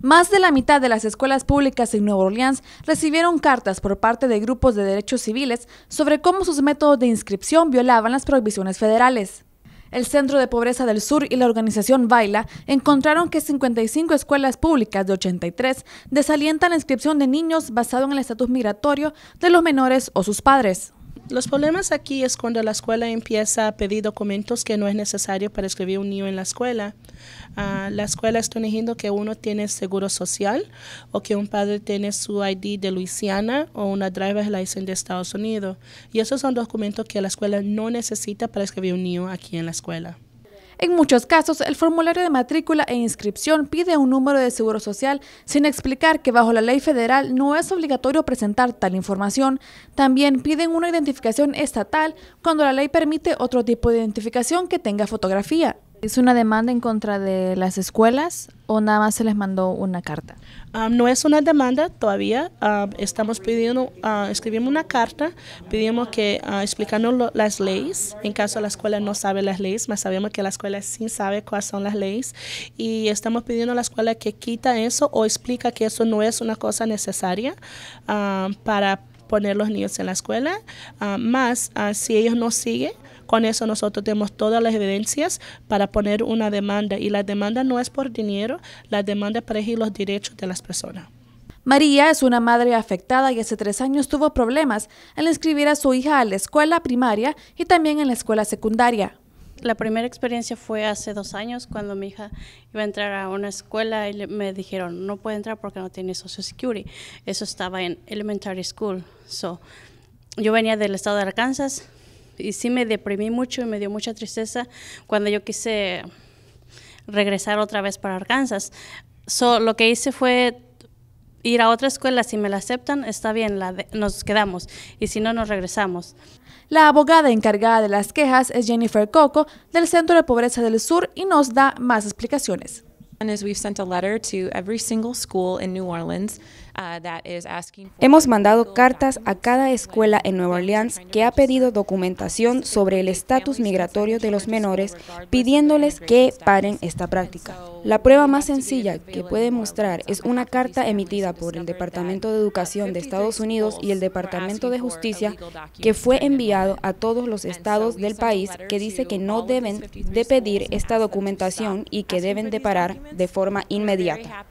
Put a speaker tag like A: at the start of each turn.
A: Más de la mitad de las escuelas públicas en Nueva Orleans recibieron cartas por parte de grupos de derechos civiles sobre cómo sus métodos de inscripción violaban las prohibiciones federales. El Centro de Pobreza del Sur y la organización Baila encontraron que 55 escuelas públicas de 83 desalientan la inscripción de niños basado en el estatus migratorio de los menores o sus padres. Los problemas aquí es cuando la escuela empieza a pedir documentos que
B: no es necesario para escribir un niño en la escuela. Ah, la escuela está diciendo que uno tiene seguro social o que un padre tiene su ID de Luisiana o una driver's license de Estados Unidos. Y esos son documentos que la escuela no necesita para escribir un niño aquí en la escuela.
A: En muchos casos, el formulario de matrícula e inscripción pide un número de seguro social sin explicar que bajo la ley federal no es obligatorio presentar tal información. También piden una identificación estatal cuando la ley permite otro tipo de identificación que tenga fotografía. ¿Es una demanda en contra de las escuelas o nada más se les mandó una carta?
B: Ah, no es una demanda todavía. Ah, estamos pidiendo, ah, escribimos una carta, pidimos que uh, explicando las leyes, en caso la escuela no sabe las leyes, más sabemos que la escuela sí sabe cuáles son las leyes, y estamos pidiendo a la escuela que quita eso o explica que eso no es una cosa necesaria para poner los niños en la escuela, más si ellos no siguen, con eso nosotros tenemos todas las evidencias para poner una demanda y la demanda no es por dinero, la demanda es para los derechos de las personas.
A: María es una madre afectada y hace tres años tuvo problemas al inscribir a su hija a la escuela primaria y también en la escuela secundaria. La
C: primera experiencia fue hace dos años cuando mi hija iba a entrar a una escuela y me dijeron no puede entrar porque no tiene Social Security. Eso estaba en elementary school. So, yo venía del estado de Arkansas, y sí me deprimí mucho y me dio mucha tristeza cuando yo quise regresar otra vez para Arkansas. lo que hice fue ir a otra escuela, si me la aceptan, está bien, la nos quedamos y si no, nos regresamos.
A: La abogada encargada de las quejas es Jennifer Coco del Centro de Pobreza del Sur y nos da más explicaciones. Hemos mandado
D: cartas a cada escuela en Nueva Orleans que ha pedido documentación sobre el estatus migratorio de los menores, pidiéndoles que paren esta práctica. La prueba más sencilla que puede mostrar es una carta emitida por el Departamento de Educación de Estados Unidos y el Departamento de Justicia que fue enviado a todos los estados del país que dice que no deben de pedir esta documentación y que deben de parar de forma inmediata.